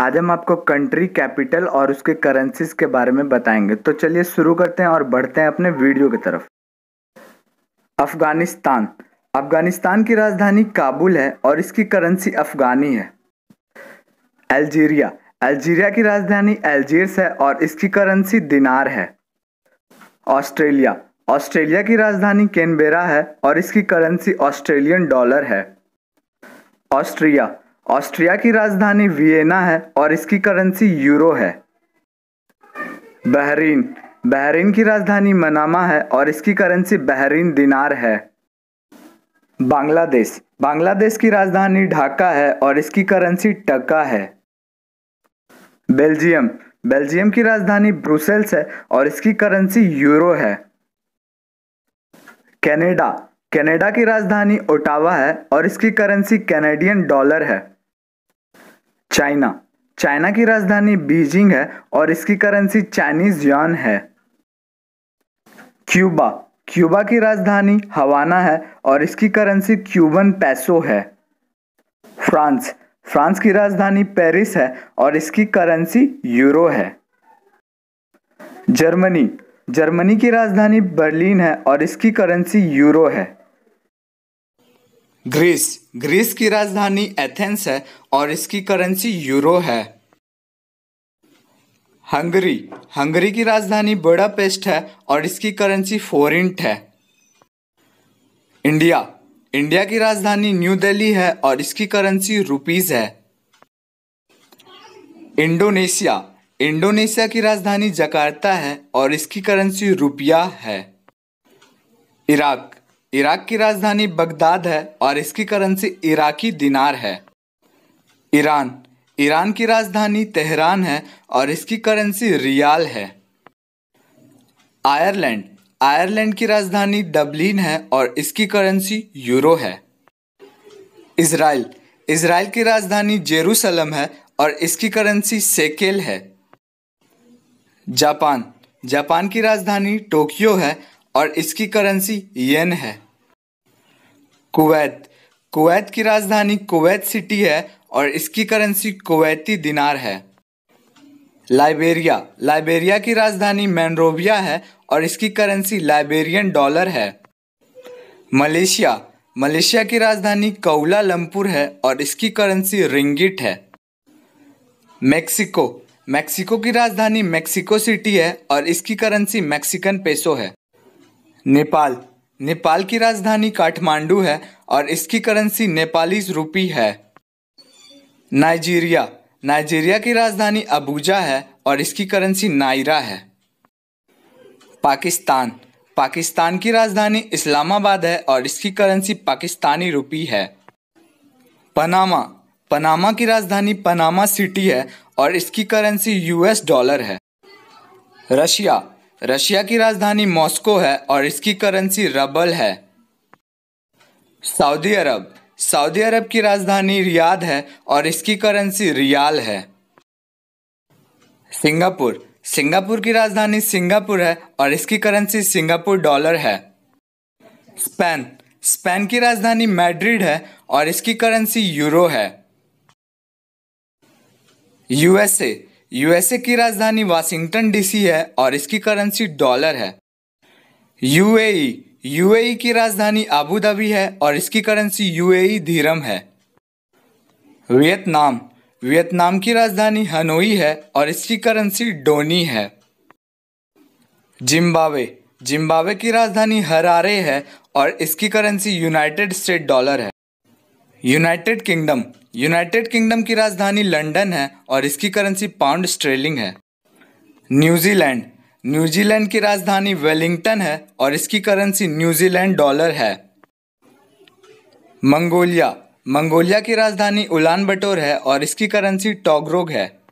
आज हम आपको कंट्री कैपिटल और उसके करेंसीज के बारे में बताएंगे तो चलिए शुरू करते हैं और बढ़ते हैं अपने वीडियो की तरफ अफगानिस्तान अफगानिस्तान की राजधानी काबुल है और इसकी करेंसी अफगानी है अल्जीरिया अल्जीरिया की राजधानी अल्जीर्स है और इसकी करेंसी दिनार है ऑस्ट्रेलिया ऑस्ट्रेलिया की राजधानी केनबेरा है और इसकी करेंसी ऑस्ट्रेलियन डॉलर है ऑस्ट्रिया ऑस्ट्रिया की राजधानी वियना है और इसकी करेंसी यूरो है बहरीन बहरीन की राजधानी मनामा है और इसकी करेंसी बहरीन दिनार है बांग्लादेश बांग्लादेश की राजधानी ढाका है और इसकी करेंसी टका है बेल्जियम बेल्जियम की राजधानी ब्रुसेल्स है और इसकी करेंसी यूरो है कनाडा कनाडा की राजधानी ओटावा है और इसकी करेंसी कैनेडियन डॉलर है चाइना चाइना की राजधानी बीजिंग है और इसकी करेंसी चाइनीज यान है क्यूबा क्यूबा की राजधानी हवाना है और इसकी करेंसी क्यूबन पैसो है फ्रांस फ्रांस की राजधानी पेरिस है और इसकी करेंसी यूरो है जर्मनी जर्मनी की राजधानी बर्लिन है और इसकी करेंसी यूरो है ग्रीस ग्रीस की राजधानी एथेंस है और इसकी करेंसी यूरो है हंगरी हंगरी की राजधानी पेस्ट है और इसकी करेंसी फोरिंट है इंडिया इंडिया की राजधानी न्यू दिल्ली है और इसकी करेंसी रुपीज़ है इंडोनेशिया इंडोनेशिया की राजधानी जकार्ता है और इसकी करेंसी रुपया है इराक इराक की राजधानी बगदाद है और इसकी करेंसी इराकी दिनार है ईरान ईरान की राजधानी तेहरान है और इसकी करेंसी रियाल है आयरलैंड आयरलैंड की राजधानी डबलिन है और इसकी करेंसी यूरो है इसराइल इसराइल की राजधानी जेरूसलम है और इसकी करेंसी सेकेल है जापान जापान की राजधानी टोक्यो है और इसकी करेंसी येन है कुवैत कुवैत की राजधानी कुवैत सिटी है और इसकी करेंसी कुवैती दिनार है लाइबेरिया लाइबेरिया की राजधानी मैनरोविया है और इसकी करेंसी लाइबेरियन डॉलर है मलेशिया मलेशिया की राजधानी कौला लमपुर है और इसकी करेंसी रिंगिट है मेक्सिको मेक्सिको की राजधानी मेक्सिको सिटी है और इसकी करेंसी मैक्सिकन पेसो है नेपाल नेपाल की राजधानी काठमांडू है और इसकी करेंसी नेपाली रूपी है नाइजीरिया नाइजीरिया की राजधानी अबूजा है और इसकी करेंसी नायरा है पाकिस्तान पाकिस्तान की राजधानी इस्लामाबाद है और इसकी करेंसी पाकिस्तानी रुपी है पनामा पनामा की राजधानी पनामा सिटी है और इसकी करेंसी यूएस डॉलर है रशिया रशिया की राजधानी मॉस्को है और इसकी करेंसी रबल है सऊदी अरब सऊदी अरब की राजधानी रियाद है और इसकी करेंसी रियाल है सिंगापुर सिंगापुर की राजधानी सिंगापुर है और इसकी करेंसी सिंगापुर डॉलर है स्पेन स्पेन की राजधानी मैड्रिड है और इसकी करेंसी यूरो है यूएसए यूएसए की राजधानी वाशिंगटन डीसी है और इसकी करेंसी डॉलर है यूएई यूएई की राजधानी आबू धाबी है और इसकी करेंसी यूएई धीरम है वियतनाम वियतनाम की राजधानी हनोई है और इसकी करेंसी डोनी है जिम्बाब्वे जिम्बाब्वे की राजधानी हरारे है और इसकी करेंसी यूनाइटेड स्टेट डॉलर है यूनाइटेड किंगडम यूनाइटेड किंगडम की राजधानी लंदन है और इसकी करेंसी पाउंड स्ट्रेलिंग है न्यूजीलैंड न्यूजीलैंड की राजधानी वेलिंगटन है और इसकी करेंसी न्यूजीलैंड डॉलर है मंगोलिया मंगोलिया की राजधानी उलान बटोर है और इसकी करेंसी टॉगरोग है